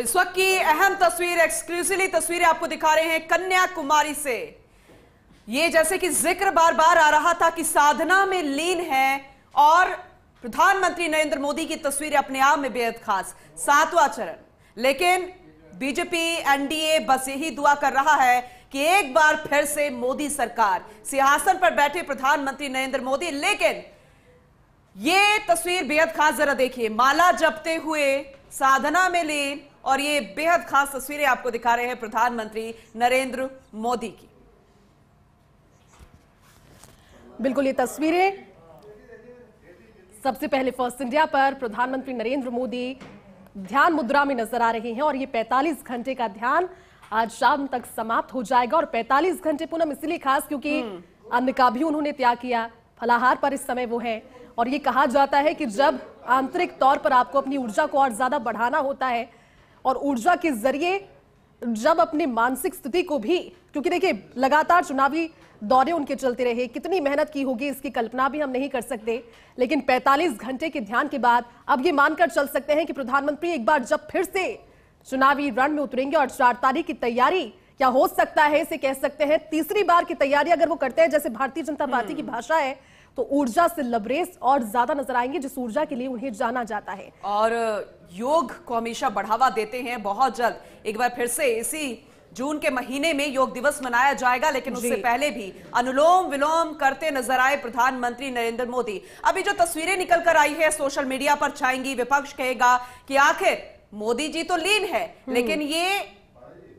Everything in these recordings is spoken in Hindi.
इस वक्त की अहम तस्वीर एक्सक्लूसिवली तस्वीरें आपको दिखा रहे हैं कन्याकुमारी से ये जैसे कि जिक्र बार बार आ रहा था कि साधना में लीन है और प्रधानमंत्री नरेंद्र मोदी की तस्वीरें अपने आप में बेहद खास सातवां चरण लेकिन बीजेपी एनडीए बस यही दुआ कर रहा है कि एक बार फिर से मोदी सरकार सिंहासन पर बैठे प्रधानमंत्री नरेंद्र मोदी लेकिन ये तस्वीर बेहद खास जरा देखिए माला जपते हुए साधना में लीन और ये बेहद खास तस्वीरें आपको दिखा रहे हैं प्रधानमंत्री नरेंद्र मोदी की बिल्कुल ये तस्वीरें सबसे पहले फर्स्ट इंडिया पर प्रधानमंत्री नरेंद्र मोदी ध्यान मुद्रा में नजर आ रहे हैं और ये 45 घंटे का ध्यान आज शाम तक समाप्त हो जाएगा और 45 घंटे पूनम इसलिए खास क्योंकि हम्म। अन्न का भी उन्होंने त्याग किया फलाहार पर इस समय वो है और ये कहा जाता है कि जब आंतरिक तौर पर आपको अपनी ऊर्जा को और ज्यादा बढ़ाना होता है और ऊर्जा के जरिए जब अपने मानसिक स्थिति को भी क्योंकि देखिए लगातार चुनावी दौरे उनके चलते रहे कितनी मेहनत की होगी इसकी कल्पना भी हम नहीं कर सकते लेकिन 45 घंटे के ध्यान के बाद अब ये मानकर चल सकते हैं कि प्रधानमंत्री एक बार जब फिर से चुनावी रण में उतरेंगे और चार तारीख की तैयारी क्या हो सकता है इसे कह सकते हैं तीसरी बार की तैयारी अगर वो करते हैं जैसे भारतीय जनता पार्टी की हम्म। भाषा है तो ऊर्जा से लबरेज और ज्यादा नजर आएंगे जिस ऊर्जा के लिए उन्हें जाना जाता है और योग को हमेशा बढ़ावा देते हैं बहुत जल्द एक बार फिर से इसी जून के महीने में योग दिवस मनाया जाएगा लेकिन उससे पहले भी अनुलोम विलोम करते नजर आए प्रधानमंत्री नरेंद्र मोदी अभी जो तस्वीरें निकल कर आई है सोशल मीडिया पर छाएंगी विपक्ष कहेगा कि आखिर मोदी जी तो लीन है हम्म। लेकिन ये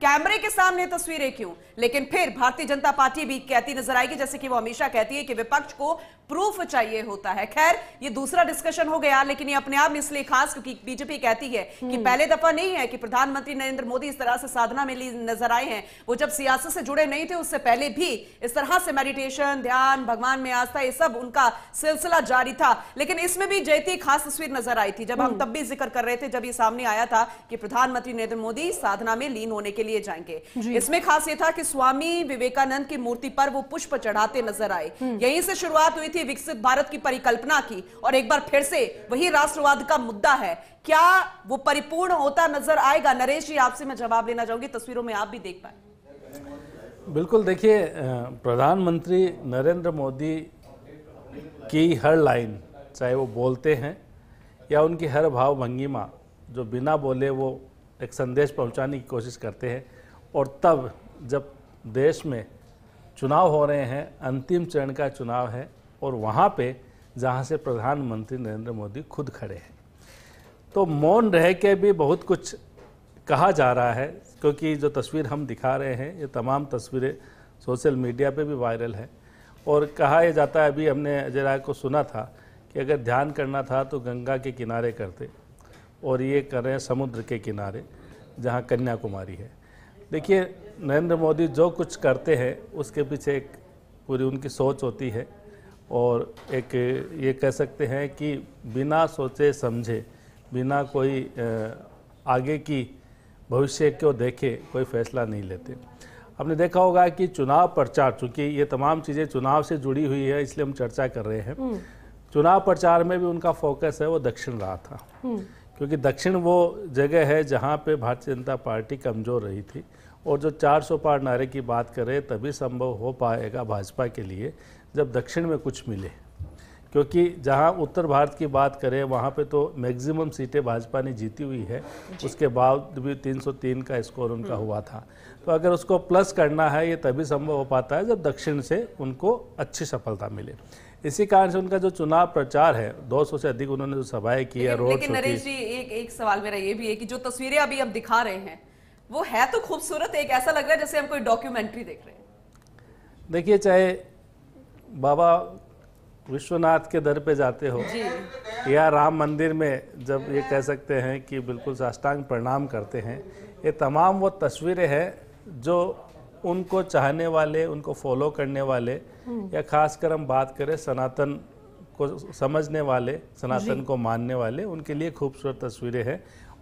कैमरे के सामने तस्वीरें क्यों लेकिन फिर भारतीय जनता पार्टी भी कहती नजर आएगी जैसे कि वो हमेशा कहती है कि विपक्ष को प्रूफ चाहिए होता है खैर ये दूसरा डिस्कशन हो गया लेकिन ये अपने आप में इसलिए खास क्योंकि बीजेपी कहती है कि हम्म। पहले दफा नहीं है कि प्रधानमंत्री नरेंद्र मोदी इस तरह से साधना में नजर आए हैं वो जब सियासत से जुड़े नहीं थे उससे पहले भी इस तरह से मेडिटेशन ध्यान भगवान में आस्था ये सब उनका सिलसिला जारी था लेकिन इसमें भी जयती खास तस्वीर नजर आई थी जब हम हम्म। तब भी जिक्र कर रहे थे जब ये सामने आया था कि प्रधानमंत्री नरेंद्र मोदी साधना में लीन होने के लिए जाएंगे इसमें खास ये था कि स्वामी विवेकानंद की मूर्ति पर वो पुष्प चढ़ाते नजर आए हम्म। यहीं से शुरुआत हुई थी विकसित भारत की परिकल्पना की और एक बार फिर से वही राष्ट्रवाद का मुद्दा है क्या वो परिपूर्ण होता नजर आएगा नरेश जी आपसे मैं जवाब लेना चाहूंगी तस्वीरों में आप भी देख पाए बिल्कुल देखिए प्रधानमंत्री नरेंद्र मोदी की हर लाइन चाहे वो बोलते हैं या उनकी हर भाव भंगिमा जो बिना बोले वो एक संदेश पहुंचाने की कोशिश करते हैं और तब जब देश में चुनाव हो रहे हैं अंतिम चरण का चुनाव है और वहाँ पे जहाँ से प्रधानमंत्री नरेंद्र मोदी खुद खड़े हैं तो मौन रह के भी बहुत कुछ कहा जा रहा है क्योंकि जो तस्वीर हम दिखा रहे हैं ये तमाम तस्वीरें सोशल मीडिया पे भी वायरल है और कहा यह जाता है अभी हमने अजय राय को सुना था कि अगर ध्यान करना था तो गंगा के किनारे करते और ये कर रहे हैं समुद्र के किनारे जहाँ कन्याकुमारी है देखिए नरेंद्र मोदी जो कुछ करते हैं उसके पीछे एक पूरी उनकी सोच होती है और एक ये कह सकते हैं कि बिना सोचे समझे बिना कोई आगे की भविष्य को देखे कोई फैसला नहीं लेते हमने देखा होगा कि चुनाव प्रचार चूँकि ये तमाम चीज़ें चुनाव से जुड़ी हुई है इसलिए हम चर्चा कर रहे हैं हम्म। चुनाव प्रचार में भी उनका फोकस है वो दक्षिण रहा था हम्म। क्योंकि दक्षिण वो जगह है जहाँ पे भारतीय जनता पार्टी कमज़ोर रही थी और जो 400 पार नारे की बात करें तभी संभव हो पाएगा भाजपा के लिए जब दक्षिण में कुछ मिले क्योंकि जहां उत्तर भारत की बात करें वहां पे तो मैक्सिमम सीटें भाजपा ने जीती हुई है उसके बाद भी 303 का स्कोर उनका हम्म। हुआ था तो अगर उसको प्लस करना है ये तभी संभव हो पाता है जब दक्षिण से उनको अच्छी सफलता मिले इसी कारण से उनका जो चुनाव प्रचार है 200 से अधिक उन्होंने जो सभाएं की है रोड लेकिन नरेश जी एक एक सवाल मेरा ये भी है कि जो तस्वीरें अभी आप दिखा रहे हैं वो है तो खूबसूरत एक ऐसा लग रहा है जैसे हम कोई डॉक्यूमेंट्री देख रहे हैं देखिए चाहे बाबा विश्वनाथ के दर पे जाते हो या राम मंदिर में जब ये कह सकते हैं कि बिल्कुल साष्टांग प्रणाम करते हैं ये तमाम वो तस्वीरें हैं जो उनको चाहने वाले उनको फॉलो करने वाले हम्म। या खासकर हम बात करें सनातन को समझने वाले सनातन को मानने वाले उनके लिए खूबसूरत तस्वीरें हैं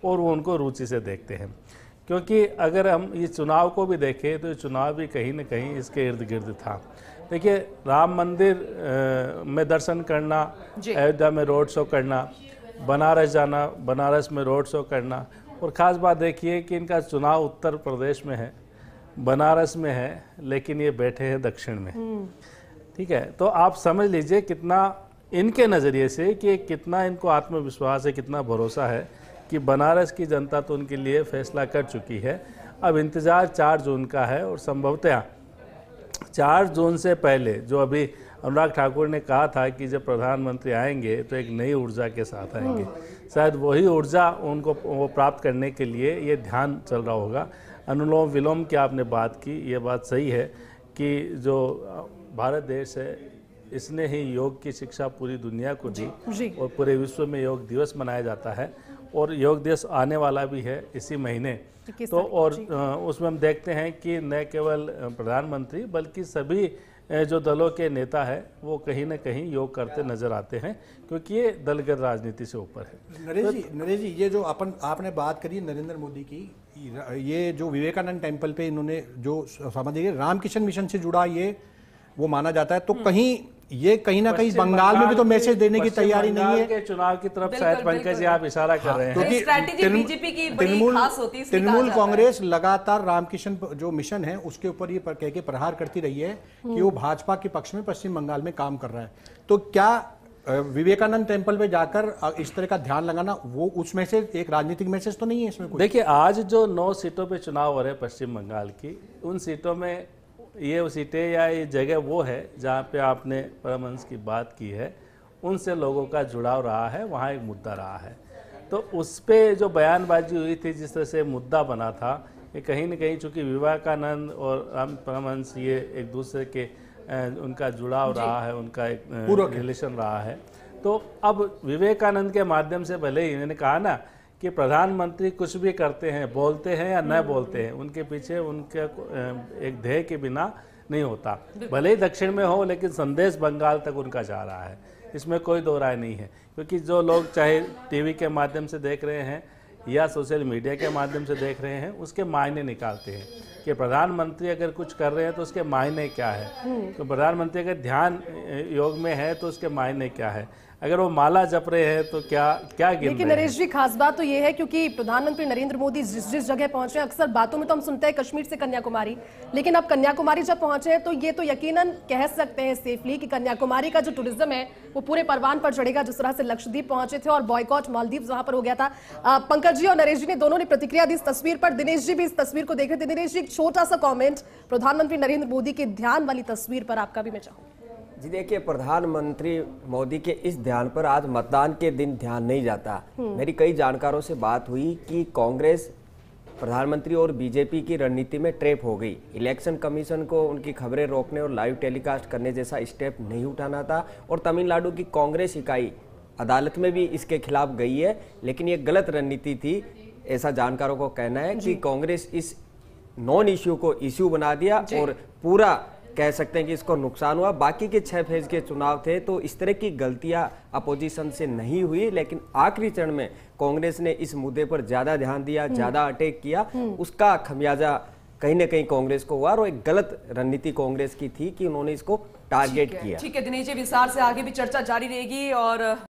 और वो उनको रुचि से देखते हैं क्योंकि अगर हम ये चुनाव को भी देखें तो ये चुनाव भी कहीं ना कहीं इसके इर्द गिर्द था देखिए राम मंदिर में दर्शन करना अयोध्या में रोड शो करना बनारस जाना बनारस में रोड शो करना और ख़ास बात देखिए कि इनका चुनाव उत्तर प्रदेश में है बनारस में है लेकिन ये बैठे हैं दक्षिण में हम्म। ठीक है तो आप समझ लीजिए कितना इनके नज़रिए से कि कितना इनको आत्मविश्वास है कितना भरोसा है कि बनारस की जनता तो उनके लिए फैसला कर चुकी है अब इंतज़ार चार जून का है और संभवतः चार जून से पहले जो अभी अनुराग ठाकुर ने कहा था कि जब प्रधानमंत्री आएंगे तो एक नई ऊर्जा के साथ आएंगे शायद वही ऊर्जा उनको वो प्राप्त करने के लिए ये ध्यान चल रहा होगा अनुलोम विलोम की आपने बात की ये बात सही है कि जो भारत देश है इसने ही योग की शिक्षा पूरी दुनिया को दी और पूरे विश्व में योग दिवस मनाया जाता है और योग दिवस आने वाला भी है इसी महीने तो और उसमें हम देखते हैं कि न केवल प्रधानमंत्री बल्कि सभी जो दलों के नेता है वो कहीं ना कहीं योग करते नजर आते हैं क्योंकि ये दलगत राजनीति से ऊपर है नरेश तो जी नरेश जी ये जो अपन आपने बात करी नरेंद्र मोदी की ये जो विवेकानंद टेम्पल पे इन्होंने जो समझिए रामकिशन मिशन से जुड़ा ये वो माना जाता है तो हम्म। कहीं ये कहीं ना कहीं बंगाल में भी तो मैसेज देने की तैयारी नहीं है चुनाव की तरफ शायद पंकज जी आप इशारा कर हाँ, रहे हैं क्योंकि तृणमूल तृणमूल कांग्रेस लगातार रामकिशन जो मिशन है उसके ऊपर ये कह के प्रहार करती रही है कि वो हम्म। भाजपा के पक्ष में पश्चिम बंगाल में काम कर रहा है तो क्या विवेकानंद टेम्पल में जाकर इस तरह का ध्यान लगाना वो उस मैसेज एक राजनीतिक मैसेज तो नहीं है इसमें देखिए आज जो नौ सीटों पे चुनाव हो रहे हैं पश्चिम बंगाल की उन सीटों में ये सीटें या ये जगह वो है जहाँ पे आपने परमहंस की बात की है उनसे लोगों का जुड़ाव रहा है वहाँ एक मुद्दा रहा है तो उस पर जो बयानबाजी हुई थी जिस तरह से मुद्दा बना था ये कहीं ना कहीं चूँकि विवेकानंद और राम परमहंस ये एक दूसरे के उनका जुड़ाव रहा है उनका एक रिलेशन रहा है तो अब विवेकानंद के माध्यम से भले ही इन्होंने कहा ना कि प्रधानमंत्री कुछ भी करते हैं बोलते हैं या न हम्म, बोलते हैं हम्म। उनके पीछे उनके एक ध्येय के बिना नहीं होता भले ही दक्षिण में हो लेकिन संदेश बंगाल तक उनका जा रहा है इसमें कोई दो राय नहीं है क्योंकि जो लोग चाहे टीवी के माध्यम से देख रहे हैं या सोशल मीडिया के माध्यम से देख रहे हैं उसके मायने निकालते हैं कि प्रधानमंत्री अगर कुछ कर रहे हैं तो उसके मायने क्या है हम्म। तो प्रधानमंत्री अगर ध्यान योग में है तो उसके मायने क्या है अगर वो माला जप रहे हैं तो क्या क्या गिन लेकिन नरेश जी खास बात तो ये है क्योंकि प्रधानमंत्री नरेंद्र मोदी जिस जिस जगह पहुंचे अक्सर बातों में तो हम सुनते हैं कश्मीर से कन्याकुमारी लेकिन अब कन्याकुमारी जब पहुंचे हैं तो ये तो यकीनन कह सकते हैं सेफली कि कन्याकुमारी का जो टूरिज्म है वो पूरे परवान पर चढ़ेगा जिस तरह से लक्षद्वीप पहुंचे थे और बॉयकॉट मालदीव वहां पर हो गया था पंकज जी और नरेश जी ने दोनों ने प्रतिक्रिया दी इस तस्वीर पर दिनेश जी भी इस तस्वीर को देख रहे थे दिनेश जी एक छोटा सा कॉमेंट प्रधानमंत्री नरेंद्र मोदी के ध्यान वाली तस्वीर पर आपका भी मैं चाहूंगा जी देखिए प्रधानमंत्री मोदी के इस ध्यान पर आज मतदान के दिन ध्यान नहीं जाता हम्म। मेरी कई जानकारों से बात हुई कि कांग्रेस प्रधानमंत्री और बीजेपी की रणनीति में ट्रेप हो गई इलेक्शन कमीशन को उनकी खबरें रोकने और लाइव टेलीकास्ट करने जैसा स्टेप नहीं उठाना था और तमिलनाडु की कांग्रेस इकाई अदालत में भी इसके खिलाफ गई है लेकिन ये गलत रणनीति थी ऐसा जानकारों को कहना है कि कांग्रेस इस नॉन इश्यू को इश्यू बना दिया और पूरा कह सकते हैं कि इसको नुकसान हुआ बाकी के छह फेज के चुनाव थे तो इस तरह की गलतियां अपोजिशन से नहीं हुई लेकिन आखिरी चरण में कांग्रेस ने इस मुद्दे पर ज़्यादा ध्यान दिया हम्म। ज़्यादा अटैक किया हम्म। उसका खमियाजा कहीं ना कहीं कांग्रेस को हुआ और एक गलत रणनीति कांग्रेस की थी कि उन्होंने इसको टारगेट किया ठीक है दिनेश जी विस्तार से आगे भी चर्चा जारी रहेगी और